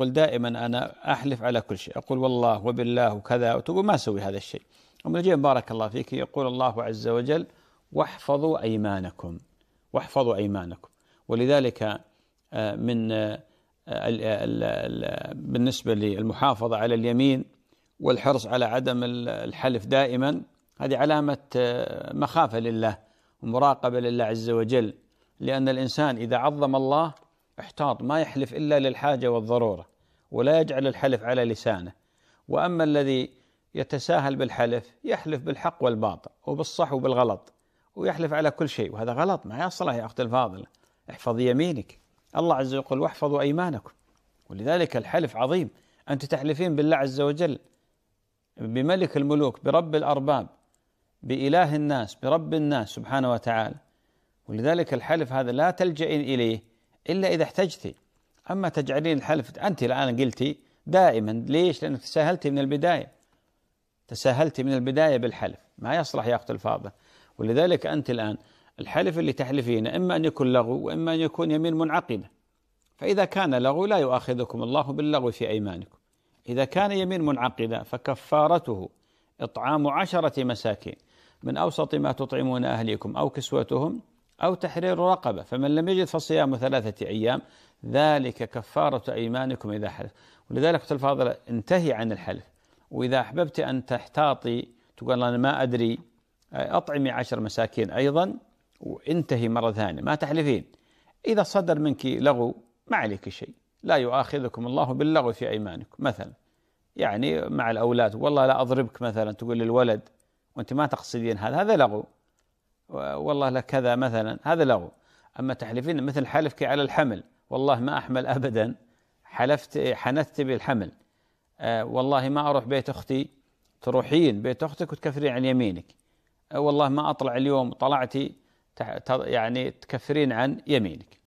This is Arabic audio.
تقول دائما أنا أحلف على كل شيء أقول والله وبالله وكذا وتقول ما أسوي هذا الشيء أم الجيم بارك الله فيك يقول الله عز وجل واحفظوا أيمانكم واحفظوا أيمانكم ولذلك آه، من آه، بالنسبة للمحافظة على اليمين والحرص على عدم الحلف دائما هذه علامة آه، مخافة لله ومراقبة لله عز وجل لأن الإنسان إذا عظم الله احتاط ما يحلف إلا للحاجة والضرورة ولا يجعل الحلف على لسانه وأما الذي يتساهل بالحلف يحلف بالحق والباطل وبالصح وبالغلط ويحلف على كل شيء وهذا غلط ما يصلح يا أختي الفاضلة احفظ يمينك الله عز وجل يقول واحفظوا أيمانكم ولذلك الحلف عظيم أنت تحلفين بالله عز وجل بملك الملوك برب الأرباب بإله الناس برب الناس سبحانه وتعالى ولذلك الحلف هذا لا تلجئين إليه إلا إذا احتجتي أما تجعلين الحلف أنت الآن قلتي دائما ليش لأنك تساهلتي من البداية تساهلتي من البداية بالحلف ما يصلح يا أخت الفاضلة ولذلك أنت الآن الحلف اللي تحلفينه إما أن يكون لغو وإما أن يكون يمين منعقدة فإذا كان لغو لا يؤاخذكم الله باللغو في أيمانكم إذا كان يمين منعقدة فكفارته إطعام عشرة مساكين من أوسط ما تطعمون أهليكم أو كسوتهم أو تحرير رقبة فمن لم يجد فصيام ثلاثة أيام ذلك كفارة أيمانكم إذا حلف ولذلك أختي الفاضلة انتهي عن الحلف وإذا أحببت أن تحتاطي تقول أنا ما أدري أطعمي عشر مساكين أيضا وانتهي مرة ثانية ما تحلفين إذا صدر منك لغو ما عليك شيء لا يؤاخذكم الله باللغو في أيمانكم مثلا يعني مع الأولاد والله لا أضربك مثلا تقول للولد وأنت ما تقصدين هذا هذا لغو والله لك كذا مثلا هذا لغو أما تحلفين مثل حلفك على الحمل والله ما أحمل أبدا حلفت حنثت بالحمل آه، والله ما أروح بيت أختي تروحين بيت أختك وتكفرين عن يمينك آه، والله ما أطلع اليوم طلعتي يعني تكفرين عن يمينك